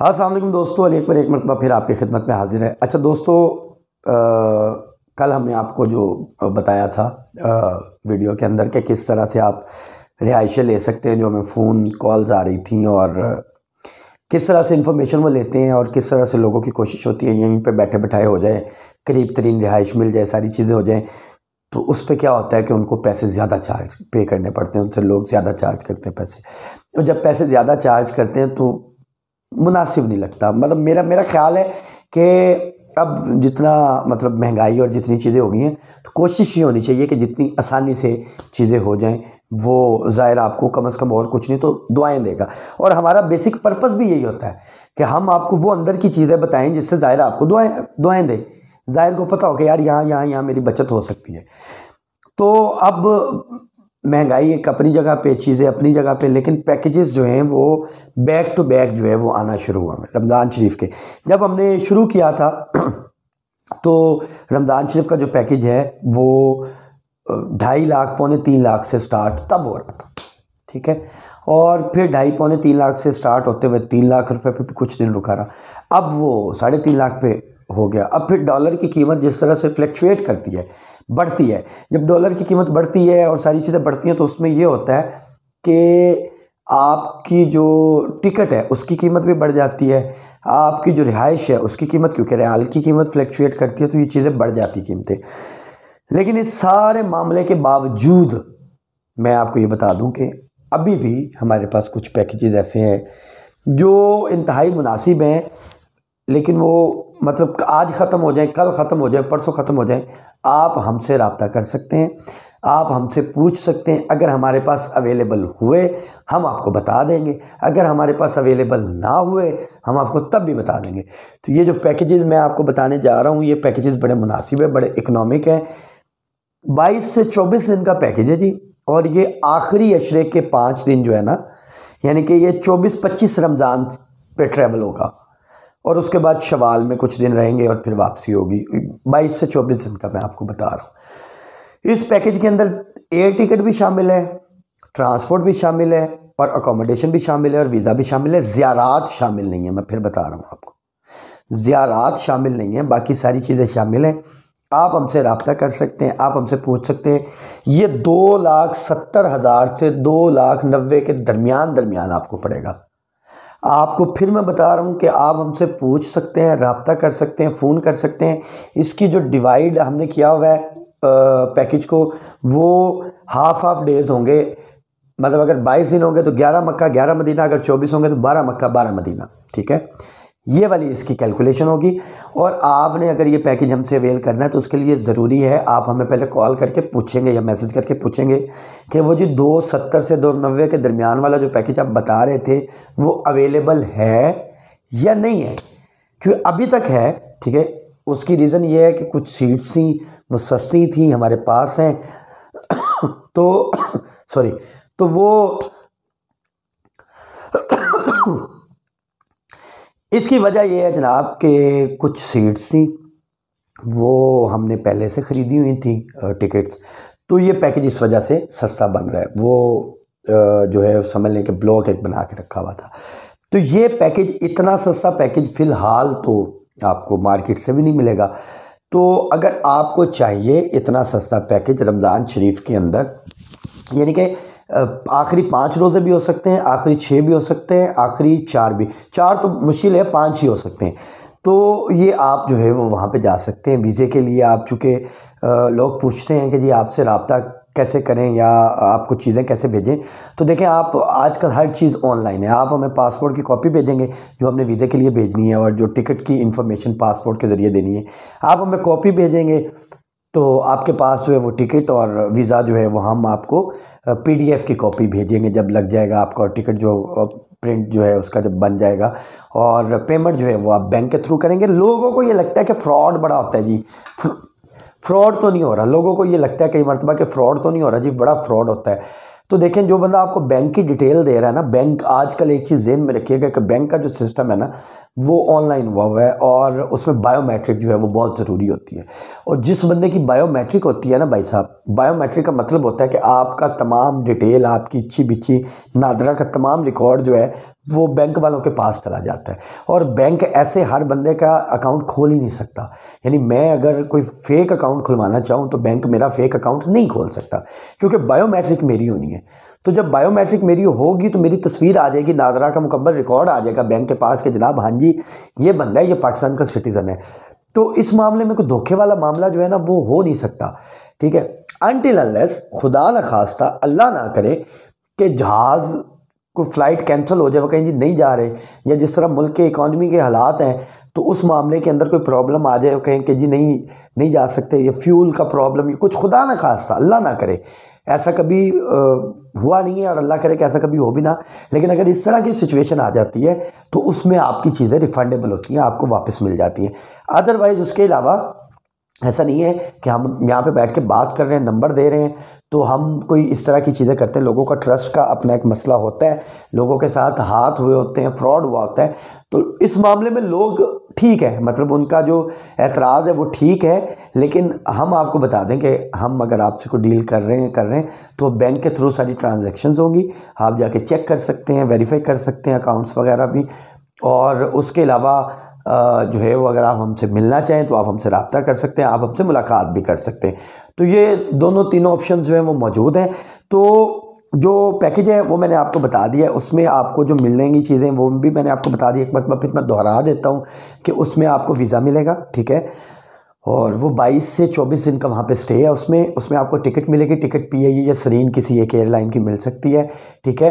हाँ अलमेकम दोस्तों अली अकबर एक मरतबा फिर आपकी खिदमत में हाजिर है अच्छा दोस्तों आ, कल हमने आपको जो बताया था आ, वीडियो के अंदर के किस तरह से आप रिहाइशें ले सकते हैं जो हमें फ़ोन कॉल्स आ रही थी और किस तरह से इन्फॉर्मेशन वो लेते हैं और किस तरह से लोगों की कोशिश होती है यहीं पे बैठे बैठाए हो जाए करीब तरीन रिहाइश मिल जाए सारी चीज़ें हो जाएँ तो उस पर क्या होता है कि उनको पैसे ज़्यादा चार्ज पे करने पड़ते हैं उनसे लोग ज़्यादा चार्ज करते हैं पैसे और जब पैसे ज़्यादा चार्ज करते हैं तो मुनासिब नहीं लगता मतलब मेरा मेरा ख्याल है कि अब जितना मतलब महंगाई और जितनी चीज़ें हो गई हैं तो कोशिश ये होनी चाहिए कि जितनी आसानी से चीज़ें हो जाएं वो ज़ाहिर आपको कम अज़ कम और कुछ नहीं तो दुआएं देगा और हमारा बेसिक पर्पज़ भी यही होता है कि हम आपको वो अंदर की चीज़ें बताएं जिससे ज़ाहिर आपको दुआएं दुआएं दें ज़ाहिर को पता हो कि यार यहाँ यहाँ यहाँ मेरी बचत हो सकती है तो अब महंगाई एक अपनी जगह पे चीज़ें अपनी जगह पे लेकिन पैकेजेस जो हैं वो बैक टू बैक जो है वो आना शुरू हुआ रमज़ान शरीफ के जब हमने शुरू किया था तो रमज़ान शरीफ का जो पैकेज है वो ढाई लाख पौने तीन लाख से स्टार्ट तब हो रहा था ठीक है और फिर ढाई पौने तीन लाख से स्टार्ट होते हुए तीन लाख रुपए पे भी कुछ दिन रुका रहा अब वो साढ़े तीन लाख पे हो गया अब फिर डॉलर की कीमत जिस तरह से फ्लक्चुएट करती है बढ़ती है जब डॉलर की कीमत बढ़ती है और सारी चीज़ें बढ़ती हैं तो उसमें यह होता है कि आपकी जो टिकट है उसकी कीमत भी बढ़ जाती है आपकी जो रिहाइश है उसकी कीमत क्योंकि रियाल की कीमत फ्लक्चुएट करती है तो ये चीज़ें बढ़ जाती कीमतें लेकिन इस सारे मामले के बावजूद मैं आपको ये बता दूं कि अभी भी हमारे पास कुछ पैकेजेस ऐसे हैं जो इंतहाई मुनासिब हैं लेकिन वो मतलब आज ख़त्म हो जाए कल ख़त्म हो जाए परसों ख़त्म हो जाए आप हमसे रबता कर सकते हैं आप हमसे पूछ सकते हैं अगर हमारे पास अवेलेबल हुए हम आपको बता देंगे अगर हमारे पास अवेलेबल ना हुए हम आपको तब भी बता देंगे तो ये जो पैकेजेस मैं आपको बताने जा रहा हूँ ये पैकेजेस बड़े मुनासिब है बड़े इकनॉमिक हैं बाईस से चौबीस दिन का पैकेज है जी और ये आखिरी अशरे के पाँच दिन जो है ना यानी कि ये चौबीस पच्चीस रमज़ान पर ट्रैवल होगा और उसके बाद शवाल में कुछ दिन रहेंगे और फिर वापसी होगी बाईस से चौबीस दिन का मैं आपको बता रहा हूँ इस पैकेज के अंदर एयर टिकट भी शामिल है ट्रांसपोर्ट भी शामिल है और अकोमोडेशन भी शामिल है और वीज़ा भी शामिल है ज़्यारात शामिल नहीं है मैं फिर बता रहा हूँ आपको ज़्यारात शामिल नहीं है बाकी सारी चीज़ें शामिल हैं आप हमसे रबता कर सकते हैं आप हमसे पूछ सकते हैं ये दो लाख सत्तर हज़ार से दो लाख नब्बे के दरमियान दरमियान आपको पड़ेगा आपको फिर मैं बता रहा हूँ कि आप हमसे पूछ सकते हैं रबता कर सकते हैं फ़ोन कर सकते हैं इसकी जो डिवाइड हमने किया हुआ है पैकेज को वो हाफ हाफ डेज़ होंगे मतलब अगर बाईस दिन होंगे तो ग्यारह मक्का ग्यारह मदीना अगर चौबीस होंगे तो बारह मक्का बारह मदीना ठीक है ये वाली इसकी कैलकुलेशन होगी और आपने अगर ये पैकेज हमसे अवेल करना है तो उसके लिए ज़रूरी है आप हमें पहले कॉल करके पूछेंगे या मैसेज करके पूछेंगे कि वो जी दो सत्तर से दो नब्बे के दरमियान वाला जो पैकेज आप बता रहे थे वो अवेलेबल है या नहीं है क्योंकि अभी तक है ठीक है उसकी रीज़न ये है कि कुछ सीट्स थी वो सस्ती थी हमारे पास हैं तो सॉरी तो वो इसकी वजह यह है जनाब कि कुछ सीट्स थी वो हमने पहले से ख़रीदी हुई थी टिकट्स तो ये पैकेज इस वजह से सस्ता बन रहा है वो जो है समझ लें कि ब्लॉक एक बना के रखा हुआ था तो ये पैकेज इतना सस्ता पैकेज फ़िलहाल तो आपको मार्केट से भी नहीं मिलेगा तो अगर आपको चाहिए इतना सस्ता पैकेज रमज़ान शरीफ के अंदर यानी कि आखिरी पाँच रोज़े भी हो सकते हैं आखिरी छः भी हो सकते हैं आखिरी चार भी चार तो मुश्किल है पाँच ही हो सकते हैं तो ये आप जो है वो वहाँ पे जा सकते हैं वीज़े के लिए आप चूँकि लोग पूछते हैं कि जी आपसे रबता कैसे करें या आपको चीज़ें कैसे भेजें तो देखें आप आजकल हर चीज़ ऑनलाइन है आप हमें पासपोर्ट की कॉपी भेजेंगे जो हमने वीज़े के लिए भेजनी है और जो टिकट की इन्फॉर्मेशन पासपोर्ट के ज़रिए देनी है आप हमें कॉपी भेजेंगे तो आपके पास जो है वो टिकट और वीज़ा जो है वो हम आपको पीडीएफ की कॉपी भेजेंगे जब लग जाएगा आपका टिकट जो प्रिंट जो है उसका जब बन जाएगा और पेमेंट जो है वो आप बैंक के थ्रू करेंगे लोगों को ये लगता है कि फ्रॉड बड़ा होता है जी फ्रॉड तो नहीं हो रहा लोगों को ये लगता है कई मरतबा कि फ़्रॉड तो नहीं हो रहा जी बड़ा फ्रॉड होता है तो देखें जो बंदा आपको बैंक की डिटेल दे रहा है ना बैंक आजकल एक चीज़ जेन में रखिएगा कि बैंक का जो सिस्टम है ना वो ऑनलाइन हुआ हुआ है और उसमें बायोमेट्रिक जो है वो बहुत ज़रूरी होती है और जिस बंदे की बायोमेट्रिक होती है ना भाई साहब बायोमेट्रिक का मतलब होता है कि आपका तमाम डिटेल आपकी इच्छी बिच्छी नादरा का तमाम रिकॉर्ड जो है वो बैंक वालों के पास चला जाता है और बैंक ऐसे हर बंदे का अकाउंट खोल ही नहीं सकता यानी मैं अगर कोई फेक अकाउंट खुलवाना चाहूँ तो बैंक मेरा फेक अकाउंट नहीं खोल सकता क्योंकि बायोमेट्रिक मेरी होनी है तो जब बायोमेट्रिक मेरी होगी तो मेरी तस्वीर आ जाएगी नादरा का मुकम्मल रिकॉर्ड आ जाएगा बैंक के पास कि जनाब हाँ जी ये बंदा है ये पाकिस्तान का सिटीज़न है तो इस मामले में कोई धोखे वाला मामला जो है ना वो हो नहीं सकता ठीक है अनटिल अनलेस खुदा न खास्ता अल्लाह ना करे कि जहाज़ को फ़्लाइट कैंसिल हो जाए वो कहीं जी नहीं जा रहे या जिस तरह मुल्क के इकॉनमी के हालात हैं तो उस मामले के अंदर कोई प्रॉब्लम आ जाए वो कहें कि जी नहीं नहीं जा सकते ये फ्यूल का प्रॉब्लम ये कुछ खुदा ना था अल्लाह ना करे ऐसा कभी आ, हुआ नहीं है और अल्लाह करे कि ऐसा कभी हो भी ना लेकिन अगर इस तरह की सिचुएशन आ जाती है तो उसमें आपकी चीज़ें रिफंडेबल होती हैं आपको वापस मिल जाती हैं अदरवाइज़ उसके अलावा ऐसा नहीं है कि हम यहाँ पे बैठ के बात कर रहे हैं नंबर दे रहे हैं तो हम कोई इस तरह की चीज़ें करते हैं लोगों का ट्रस्ट का अपना एक मसला होता है लोगों के साथ हाथ हुए होते हैं फ्रॉड हुआ होता है तो इस मामले में लोग ठीक है मतलब उनका जो एतराज़ है वो ठीक है लेकिन हम आपको बता दें कि हम अगर आपसे कोई डील कर रहे हैं कर रहे हैं तो बैंक के थ्रू सारी ट्रांजेक्शन्स होंगी आप जाके चेक कर सकते हैं वेरीफाई कर सकते हैं अकाउंट्स वगैरह भी और उसके अलावा जो है वो अगर आप हमसे मिलना चाहें तो आप हमसे रबता कर सकते हैं आप हमसे मुलाकात भी कर सकते हैं तो ये दोनों तीनों ऑप्शन जो हैं वो मौजूद हैं तो जो पैकेज है वो मैंने आपको बता दिया है उसमें आपको जो मिलने की चीज़ें वो भी मैंने आपको बता दी एक मतलब फिर मैं दोहरा देता हूँ कि उसमें आपको वीज़ा मिलेगा ठीक है और वो 22 से 24 दिन का वहाँ पे स्टे है उसमें उसमें आपको टिकट मिलेगी टिकट पी e या सरीन किसी एक एयरलाइन की मिल सकती है ठीक है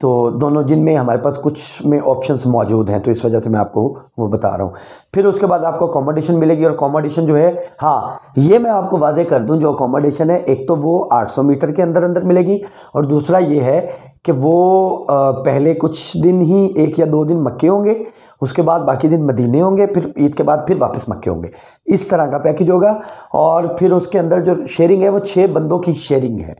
तो दोनों जिन में हमारे पास कुछ में ऑप्शंस मौजूद हैं तो इस वजह से मैं आपको वो बता रहा हूँ फिर उसके बाद आपको अकोमोडेशन मिलेगी और अकोमोडेशन जो है हाँ ये मैं आपको वाजे कर दूँ जो अकोमोडेशन है एक तो वो 800 मीटर के अंदर अंदर मिलेगी और दूसरा ये है कि वो पहले कुछ दिन ही एक या दो दिन मक्के होंगे उसके बाद बाकी दिन मदीने होंगे फिर ईद के बाद फिर वापस मक्के होंगे इस तरह का पैकेज होगा और फिर उसके अंदर जो शेयरिंग है वो छः बंदों की शेयरिंग है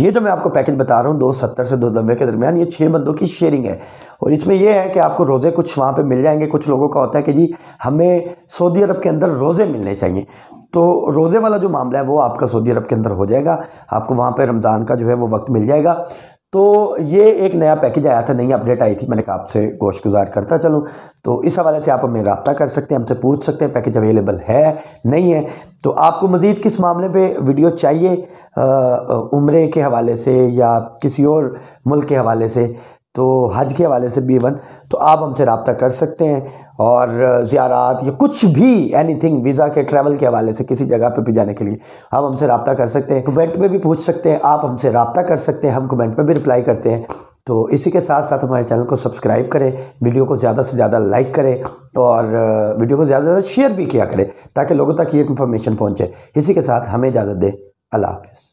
ये जो मैं आपको पैकेज बता रहा हूँ दो सत्तर से दो नब्बे के दरमियान ये छः बंदों की शेयरिंग है और इसमें यह है कि आपको रोज़े कुछ वहाँ पर मिल जाएंगे कुछ लोगों का होता है कि जी हमें सऊदी अरब के अंदर रोज़े मिलने चाहिए तो रोज़े वाला जो मामला है वो आपका सऊदी अरब के अंदर हो जाएगा आपको वहाँ पर रमज़ान का जो है वो वक्त मिल जाएगा तो ये एक नया पैकेज आया था नई अपडेट आई थी मैंने कहा आपसे गोश गुजार करता चलूँ तो इस हवाले से आप हमें रबता कर सकते हैं हमसे पूछ सकते हैं पैकेज अवेलेबल है नहीं है तो आपको मज़ीद किस मामले पर वीडियो चाहिए उम्र के हवाले से या किसी और मुल्क के हवाले से तो हज के हवाले से बी वन तो आप हमसे रबता कर सकते हैं और ज़्यारत या कुछ भी एनी थिंग वीज़ा के ट्रैवल के हवाले से किसी जगह पर भी जाने के लिए आप हमसे रबता कर सकते हैं कमेंट में भी पूछ सकते हैं आप हमसे रबता कर सकते हैं हम कमेंट में भी रिप्लाई करते हैं तो इसी के साथ साथ हमारे चैनल को सब्सक्राइब करें वीडियो को ज़्यादा से ज़्यादा लाइक करें और वीडियो को ज़्यादा से ज़्यादा शेयर भी किया करें ताकि लोगों तक ये इन्फॉर्मेशन पहुँचे इसी के साथ हमें इजाज़त दें अल्लाह हाफिज़